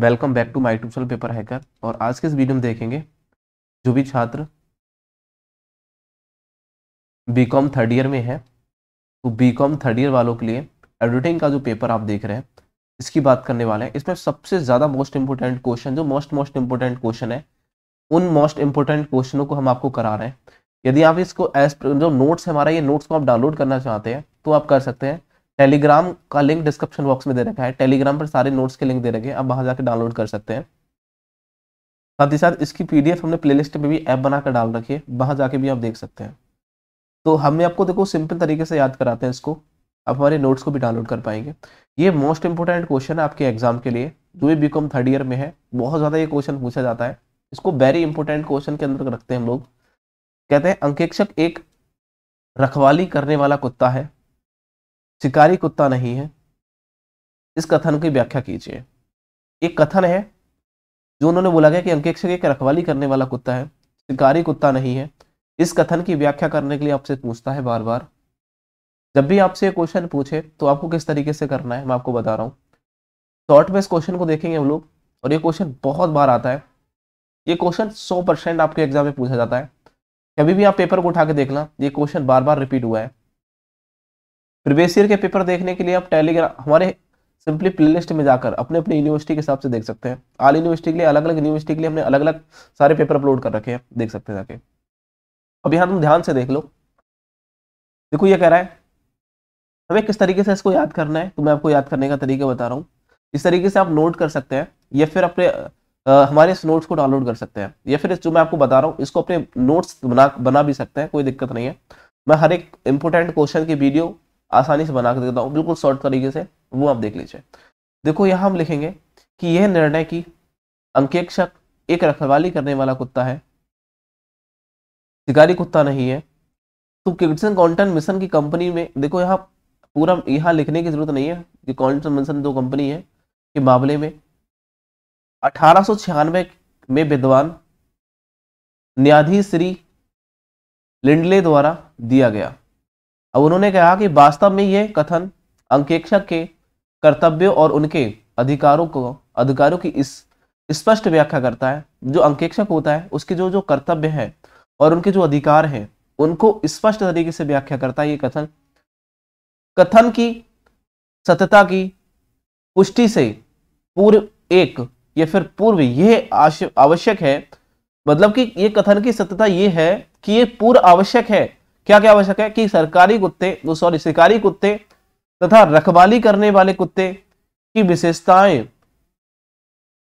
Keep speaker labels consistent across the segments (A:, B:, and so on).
A: welcome back to my tuition paper hacker और आज के इस वीडियो में देखेंगे जो भी छात्र बी कॉम थर्ड ईयर में है तो बी कॉम थर्ड ईयर वालों के लिए एडिटिंग का जो पेपर आप देख रहे हैं इसकी बात करने वाले हैं इसमें सबसे ज़्यादा मोस्ट इंपॉर्टेंट क्वेश्चन जो मोस्ट मोस्ट इंपॉर्टेंट क्वेश्चन है उन मोस्ट इंपॉर्टेंट क्वेश्चनों को हम आपको करा रहे हैं यदि आप इसको एज जो नोट्स हमारा ये नोट्स को आप डाउनलोड करना चाहते हैं तो आप कर सकते हैं टेलीग्राम का लिंक डिस्क्रिप्शन बॉक्स में दे रखा है टेलीग्राम पर सारे नोट्स के लिंक दे रखे हैं आप वहाँ जाकर डाउनलोड कर सकते हैं साथ ही साथ इसकी पीडीएफ हमने प्लेलिस्ट में भी ऐप बनाकर डाल रखी है वहाँ जाके भी आप देख सकते हैं तो हमने आपको देखो सिंपल तरीके से याद कराते हैं इसको आप हमारे नोट्स को भी डाउनलोड कर पाएंगे ये मोस्ट इंपॉर्टेंट क्वेश्चन है आपके एग्जाम के लिए जो भी बी थर्ड ईयर में है बहुत ज़्यादा ये क्वेश्चन पूछा जाता है इसको वेरी इंपॉर्टेंट क्वेश्चन के अंदर रखते हैं हम लोग कहते हैं अंकेक्षक एक रखवाली करने वाला कुत्ता है शिकारी कुत्ता नहीं है इस कथन की व्याख्या कीजिए एक कथन है जो उन्होंने बोला गया कि अंकेक्ष एक रखवाली करने वाला कुत्ता है शिकारी कुत्ता नहीं है इस कथन की व्याख्या करने के लिए आपसे पूछता है बार बार जब भी आपसे ये क्वेश्चन पूछे तो आपको किस तरीके से करना है मैं आपको बता रहा हूँ शॉर्ट में इस क्वेश्चन को देखेंगे हम लोग और ये क्वेश्चन बहुत बार आता है ये क्वेश्चन 100 परसेंट आपके एग्जाम में पूछा जाता है कभी भी आप पेपर को उठा के देखना ये क्वेश्चन बार बार रिपीट हुआ है प्रीवियस ईयर के पेपर देखने के लिए आप टेलीग्राम हमारे सिंपली प्लेलिस्ट में जाकर अपने अपने यूनिवर्सिटी के हिसाब से देख सकते हैं आल यूनिवर्सिटी के लिए अलग अलग यूनिवर्सिटी के लिए हमने अलग अलग सारे पेपर अपलोड कर रखे हैं देख सकते हैं जाके अब यहाँ तुम ध्यान से देख लो देखो ये कह रहा है हमें किस तरीके से इसको याद करना है तो मैं आपको याद करने का तरीका बता रहा हूँ इस तरीके से आप नोट कर सकते हैं या फिर अपने आ, हमारे इस नोट्स को डाउनलोड कर सकते हैं या फिर जो मैं आपको बता रहा हूँ इसको अपने नोट्स बना बना भी सकते हैं कोई दिक्कत नहीं है मैं हर एक इंपॉर्टेंट क्वेश्चन की वीडियो आसानी से बना के देता हूँ बिल्कुल शॉर्ट तरीके से वो आप देख लीजिए देखो यहाँ हम लिखेंगे कि यह निर्णय की अंकेक्षक एक रखवाली करने वाला कुत्ता है शिकारी कुत्ता नहीं है तो किटसन कॉन्टन मिशन की कंपनी में देखो यहाँ पूरा यहाँ लिखने की जरूरत नहीं है कि कॉन्टन मिशन दो कंपनी है के मामले में अठारह में विद्वान न्यायाधीश श्री लिंडले द्वारा दिया गया अब उन्होंने कहा कि वास्तव में यह कथन अंकेक्षक के कर्तव्य और उनके अधिकारों को अधिकारों की इस स्पष्ट व्याख्या करता है जो अंकेक्षक होता है उसके जो जो कर्तव्य है और उनके जो अधिकार हैं उनको स्पष्ट तरीके से व्याख्या करता है ये कथन कथन की सत्यता की पुष्टि से पूर्व एक या फिर पूर्व यह आवश्यक है मतलब कि ये कथन की सत्यता ये है कि ये पूर्व आवश्यक है क्या क्या आवश्यक है कि सरकारी कुत्ते सॉरी शिकारी कुत्ते तथा रखवाली करने वाले कुत्ते की विशेषताएं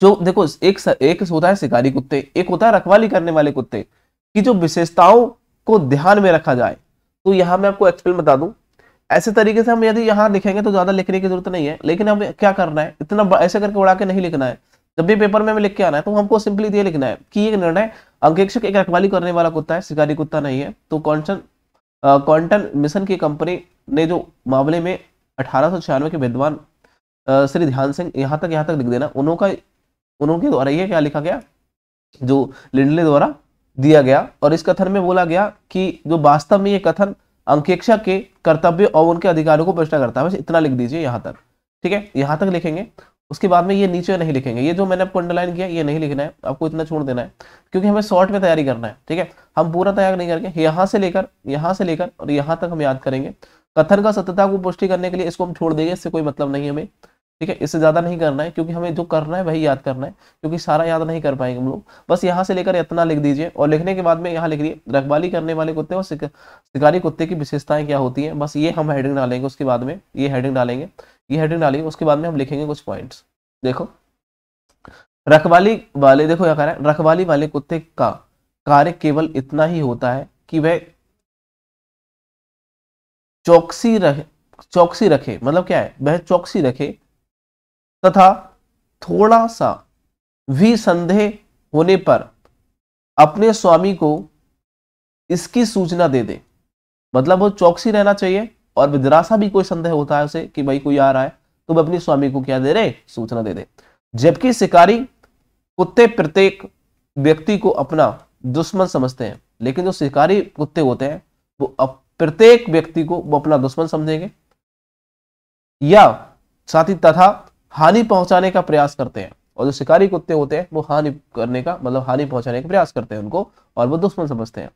A: जो देखो एक एक होता है शिकारी कुत्ते एक होता है रखवाली करने वाले कुत्ते की जो विशेषताओं को ध्यान में रखा जाए तो यहां मैं आपको एक्सप्लेन बता दूं ऐसे तरीके से हम यदि यहाँ लिखेंगे तो ज्यादा लिखने की जरूरत नहीं है लेकिन हमें क्या करना है इतना ऐसे करके उड़ा के नहीं लिखना है जब भी पेपर में हमें लिख के आना है तो हमको सिंपली ये लिखना है कि ये निर्णय अंकेक्षक एक रखवाली करने वाला कुत्ता है शिकारी कुत्ता नहीं है तो सा क्वांटल मिशन की कंपनी ने जो मामले में अठारह के विद्वान श्री ध्यान सिंह यहाँ तक यहाँ तक लिख देना उन्हों का के द्वारा ये क्या लिखा गया जो लिंडले द्वारा दिया गया और इस कथन में बोला गया कि जो वास्तव में ये कथन अंकेक्षा के कर्तव्य और उनके अधिकारों को प्रश्न करता है बस इतना लिख दीजिए यहाँ तक ठीक है यहाँ तक लिखेंगे उसके बाद में ये नीचे नहीं लिखेंगे ये जो मैंने आपको अंडरलाइन किया ये नहीं लिखना है आपको इतना छोड़ देना है क्योंकि हमें शॉर्ट में तैयारी करना है ठीक है हम पूरा तैयार नहीं करके यहाँ से लेकर यहाँ से लेकर और यहाँ तक हम याद करेंगे कथन का सत्यता को पुष्टि करने के लिए इसको हम छोड़ देंगे इससे कोई मतलब नहीं हमें ठीक है इससे ज़्यादा नहीं करना है क्योंकि हमें जो करना है वही याद करना है क्योंकि सारा याद नहीं कर पाएंगे हम लोग बस यहाँ से लेकर इतना लिख दीजिए और लिखने के बाद में यहाँ लिख दिए रखवाली करने वाले कुत्ते और शिकारी कुत्ते की विशेषताएं क्या होती हैं बस ये हम हेडिंग डालेंगे उसके बाद में ये हेडिंग डालेंगे ये हेडिंग डाली उसके बाद में हम लिखेंगे कुछ पॉइंट्स देखो रखवाली वाले देखो क्या कह रहा है रखवाली वाले कुत्ते का कार्य केवल इतना ही होता है कि वह चौकसी रहे चौकसी रखे मतलब क्या है वह चौकसी रखे तथा थोड़ा सा भी संदेह होने पर अपने स्वामी को इसकी सूचना दे दे मतलब वो चौकसी रहना चाहिए और जरासा भी कोई संदेह होता है उसे कि भाई कोई आ रहा है तो वह अपने स्वामी को क्या दे रहे सूचना दे दे जबकि शिकारी कुत्ते प्रत्येक व्यक्ति को अपना दुश्मन समझते हैं लेकिन जो शिकारी कुत्ते होते हैं वो प्रत्येक व्यक्ति को वो अपना दुश्मन समझेंगे या साथ ही तथा हानि पहुंचाने का प्रयास करते हैं और जो शिकारी कुत्ते होते हैं वो हानि करने का मतलब हानि पहुंचाने का प्रयास करते हैं उनको और वो दुश्मन समझते हैं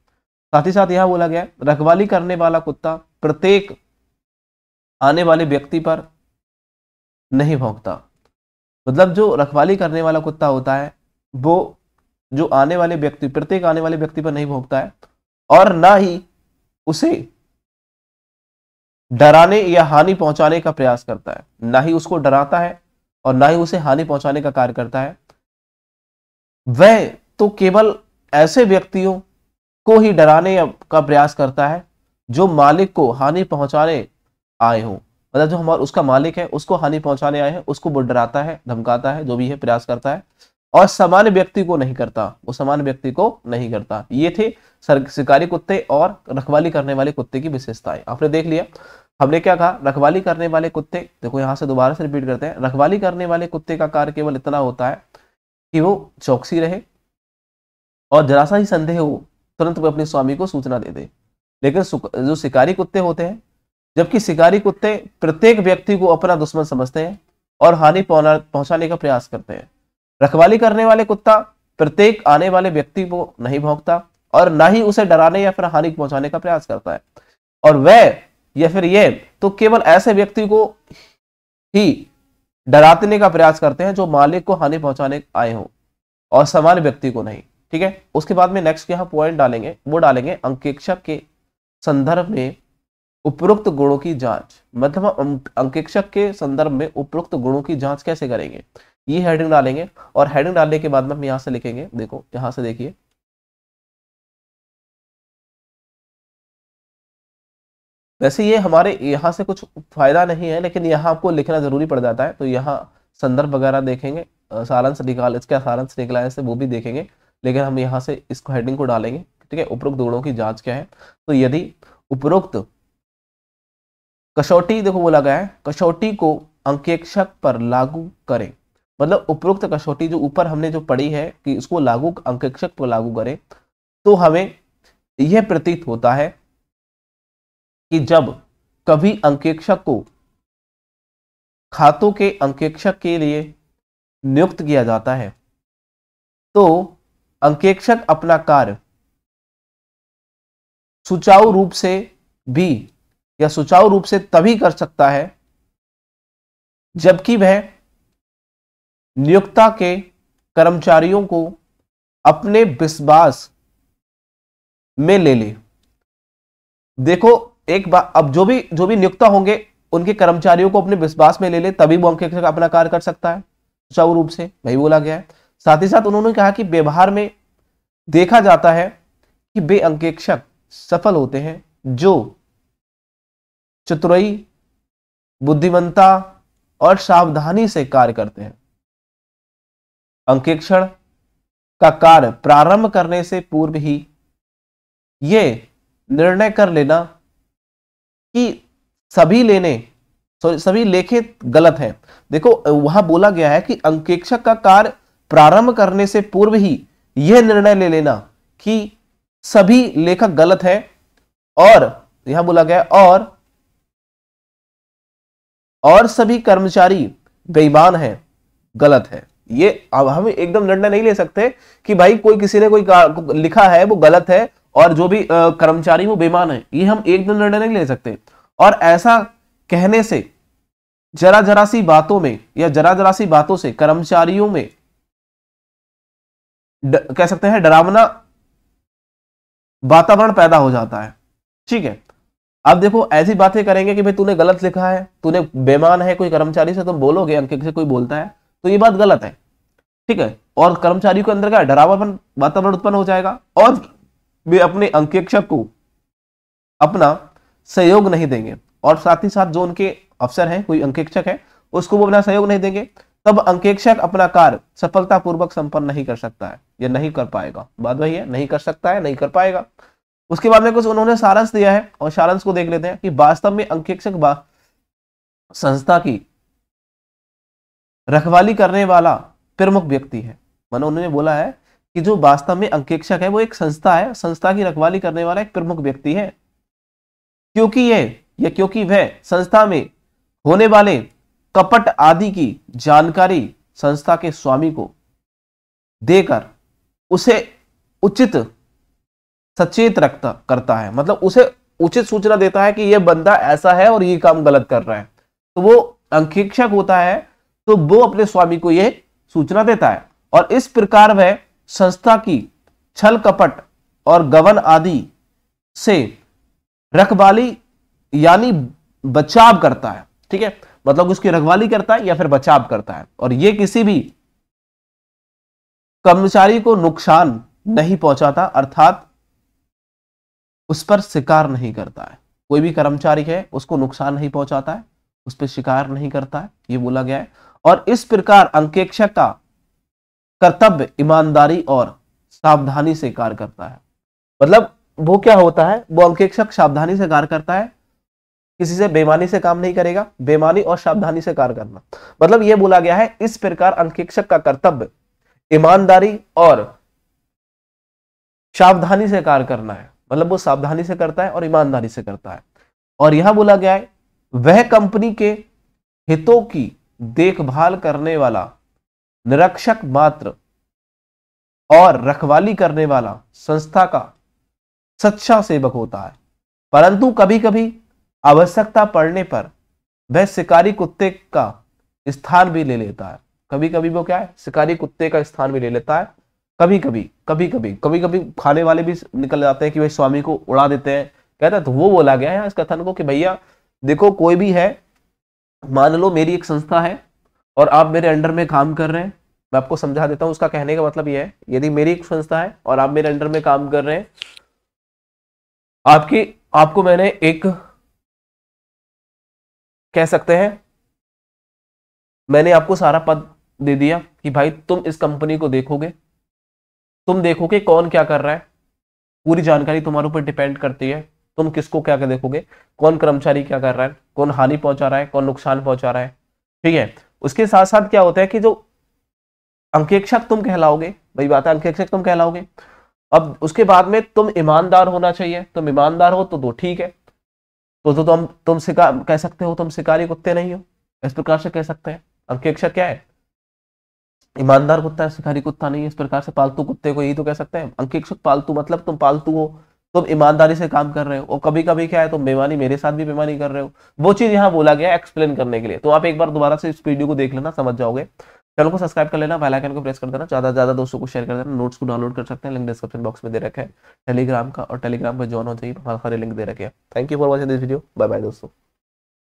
A: साथ ही साथ यह बोला गया रखवाली करने वाला कुत्ता प्रत्येक आने वाले व्यक्ति पर नहीं भोंकता मतलब जो रखवाली करने वाला कुत्ता होता है वो जो आने वाले व्यक्ति प्रत्येक आने वाले व्यक्ति पर नहीं भोंकता है और ना ही उसे डराने या हानि पहुंचाने का प्रयास करता है ना ही उसको डराता है और ना ही उसे हानि पहुंचाने का कार्य करता है वह तो केवल ऐसे व्यक्तियों को ही डराने का प्रयास करता है जो मालिक को हानि पहुंचाने आए हो मतलब जो हमारा उसका मालिक है उसको हानि पहुंचाने आए हैं उसको वो डराता है धमकाता है जो भी है प्रयास करता है और सामान्य व्यक्ति को नहीं करता वो सामान्य व्यक्ति को नहीं करता ये थे शिकारी कुत्ते और रखवाली करने वाले कुत्ते की विशेषताएं आपने देख लिया हमने क्या कहा रखवाली करने वाले कुत्ते देखो यहाँ से दोबारा से रिपीट करते हैं रखवाली करने वाले कुत्ते का कार्य केवल इतना होता है कि वो चौकसी रहे और जरा सा ही संदेह हो तुरंत वो अपने स्वामी को सूचना दे दे लेकिन जो शिकारी कुत्ते होते हैं जबकि शिकारी कुत्ते प्रत्येक व्यक्ति को अपना दुश्मन समझते हैं और हानि पहुंचाने का प्रयास करते हैं रखवाली करने वाले कुत्ता प्रत्येक आने वाले व्यक्ति को नहीं भोंकता और ना ही उसे डराने या फिर हानि पहुंचाने का प्रयास करता है और वह या फिर ये तो केवल ऐसे व्यक्ति को ही डरातने का प्रयास करते हैं जो मालिक को हानि पहुंचाने आए हो और सामान्य व्यक्ति को नहीं ठीक है उसके बाद में नेक्स्ट यहाँ पॉइंट डालेंगे वो डालेंगे अंकेक्षक के संदर्भ में उपरोक्त गुणों की जांच मध्यम मतलब अंकेक्षक के संदर्भ में उपरोक्त गुणों की जांच कैसे करेंगे ये हेडिंग डालेंगे और हेडिंग डालने के बाद में हम यहां से लिखेंगे देखो यहां से देखिए वैसे ये हमारे यहाँ से कुछ फायदा नहीं है लेकिन यहां आपको लिखना जरूरी पड़ जाता है तो यहाँ संदर्भ वगैरह देखेंगे सारंश निकाल इसका सारंश निकला है वो भी देखेंगे लेकिन हम यहाँ से इसको हेडिंग को डालेंगे ठीक है उपरोक्त गुणों की जांच क्या है तो यदि उपरोक्त कसौटी देखो बोला गया है कसौटी को अंकेक्षक पर लागू करें मतलब उपरोक्त कसौटी जो ऊपर हमने जो पढ़ी है कि इसको लागू अंकेक्षक पर लागू करें तो हमें यह प्रतीत होता है कि जब कभी अंकेक्षक को खातों के अंकेक्षक के लिए नियुक्त किया जाता है तो अंकेक्षक अपना कार्य सुचारू रूप से भी या सुचारू रूप से तभी कर सकता है जबकि वह नियोक्ता के कर्मचारियों को अपने विश्वास में ले ले देखो एक बार अब जो भी जो भी नियुक्ता होंगे उनके कर्मचारियों को अपने विश्वास में ले ले तभी वो अंक अपना कार्य कर सकता है सुचारू रूप से वही बोला गया है साथ ही साथ उन्होंने कहा कि व्यवहार में देखा जाता है कि वे अंकेक्षक सफल होते हैं जो चतुराई बुद्धिमत्ता और सावधानी से कार्य करते हैं अंकेक्षण का कार्य प्रारंभ करने से पूर्व ही ये निर्णय कर लेना कि सभी लेने सभी लेखे गलत हैं देखो वहां बोला गया है कि अंकेक्षक का कार्य प्रारंभ करने से पूर्व ही यह निर्णय ले लेना कि सभी लेखक गलत हैं और यहां बोला गया और और सभी कर्मचारी बेईमान हैं गलत है ये अब हम एकदम निर्णय नहीं ले सकते कि भाई कोई किसी ने कोई लिखा है वो गलत है और जो भी कर्मचारी वो बेमान है ये हम एकदम निर्णय नहीं ले सकते और ऐसा कहने से जरा जरा सी बातों में या जरा जरा सी बातों से कर्मचारियों में द, कह सकते हैं डरावना वातावरण पैदा हो जाता है ठीक है अब देखो ऐसी बातें करेंगे कि भाई तूने गलत लिखा है तूने बेमान है कोई कर्मचारी से तुम बोलोगे अंकित से कोई बोलता है तो ये बात गलत है ठीक है और कर्मचारी के अंदर का डरावापन वातावरण उत्पन्न हो जाएगा और वे अपने अंकेक्षक को अपना सहयोग नहीं देंगे और साथ ही साथ जो उनके अफसर हैं कोई अंकेक्षक है उसको वो अपना सहयोग नहीं देंगे तब अंकेक्षक अपना कार्य सफलतापूर्वक संपन्न नहीं कर सकता है या नहीं कर पाएगा बात वही है नहीं कर सकता है नहीं कर पाएगा उसके बाद में कुछ उन्होंने सारांश दिया है और सारांश को देख लेते हैं कि वास्तव में अंकेक्षक संस्था की रखवाली करने वाला प्रमुख व्यक्ति है मानो उन्होंने बोला है कि जो वास्तव में अंकेक्षक है वो एक संस्था है संस्था की रखवाली करने वाला एक प्रमुख व्यक्ति है क्योंकि ये या क्योंकि वह संस्था में होने वाले कपट आदि की जानकारी संस्था के स्वामी को देकर उसे उचित सचेत रखता करता है मतलब उसे उचित सूचना देता है कि यह बंदा ऐसा है और ये काम गलत कर रहा है तो वो अंकेक्षक होता है तो वो अपने स्वामी को यह सूचना देता है और इस प्रकार वह संस्था की छल कपट और गवन आदि से रखवाली यानी बचाव करता है ठीक है मतलब उसकी रखवाली करता है या फिर बचाव करता है और ये किसी भी कर्मचारी को नुकसान नहीं पहुंचाता अर्थात उस पर शिकार नहीं करता है कोई भी कर्मचारी है उसको नुकसान नहीं पहुंचाता है उस पर शिकार नहीं करता है ये बोला गया है और इस प्रकार अंकेक्षक का कर्तव्य ईमानदारी और सावधानी से कार्य करता है मतलब वो क्या होता है वो अंकेक्षक सावधानी से कार्य करता है किसी से बेमानी से काम नहीं करेगा बेमानी और सावधानी से कार्य करना मतलब ये बोला गया है इस प्रकार अंकेक्षक का कर्तव्य ईमानदारी और सावधानी से कार्य करना है मतलब वो सावधानी से करता है और ईमानदारी से करता है और यह बोला गया है वह कंपनी के हितों की देखभाल करने वाला निरक्षक मात्र और रखवाली करने वाला संस्था का सच्चा सेवक होता है परंतु कभी कभी आवश्यकता पड़ने पर वह शिकारी कुत्ते का स्थान भी ले लेता है कभी कभी वो क्या है शिकारी कुत्ते का स्थान भी ले लेता है कभी कभी कभी कभी कभी कभी खाने वाले भी निकल जाते हैं कि भाई स्वामी को उड़ा देते हैं कहता है तो वो बोला गया है इस कथन को कि भैया देखो कोई भी है मान लो मेरी एक संस्था है और आप मेरे अंडर में काम कर रहे हैं मैं आपको समझा देता हूँ उसका कहने का मतलब यह है यदि मेरी एक संस्था है और आप मेरे अंडर में काम कर रहे हैं आपकी आपको मैंने एक कह सकते हैं मैंने आपको सारा पद दे दिया कि भाई तुम इस कंपनी को देखोगे तुम देखो कि कौन क्या कर रहा है पूरी जानकारी तुम्हारे ऊपर डिपेंड करती है तुम किसको क्या कर देखोगे कौन कर्मचारी क्या कर रहा है कौन हानि पहुंचा रहा है कौन नुकसान पहुंचा रहा है ठीक है उसके साथ साथ क्या होता है कि जो अंकेक्षक तुम कहलाओगे वही बात है अंकेक्षक तुम कहलाओगे अब उसके बाद में तुम ईमानदार होना चाहिए तुम ईमानदार हो तो दो ठीक है तो तो तुम तुम शिकार कह सकते हो तुम शिकारी कुत्ते नहीं हो इस प्रकार से कह सकते हैं अंकेक्षक क्या है ईमानदार कुत्ता है शिकारी कुत्ता नहीं है इस प्रकार से पालतू कुत्ते को यही तो कह सकते हैं अंकेक्षक पालतू मतलब तुम पालतू हो तुम ईमानदारी से काम कर रहे हो और कभी कभी क्या है तुम बेमानी मेरे साथ भी बेमानी कर रहे हो वो चीज यहाँ बोला गया एक्सप्लेन करने के लिए तो आप एक बार दोबारा से इस वीडियो को देख लेना समझ जाओगे चैनल को सब्सक्राइब कर लेना बेल आइकन को प्रेस कर देना ज्यादा ज्यादा दोस्तों को शेयर कर देना नोट्स को डाउनलोड कर सकते हैं लिंक डिस्क्रिप्शन बॉक्स में दे रखे टेलीग्राम का और टेलीग्राम पर ज्वाइन हो जाइए हमारे लिंक दे रखे हैं thank you for watching this video bye bye दोस्तों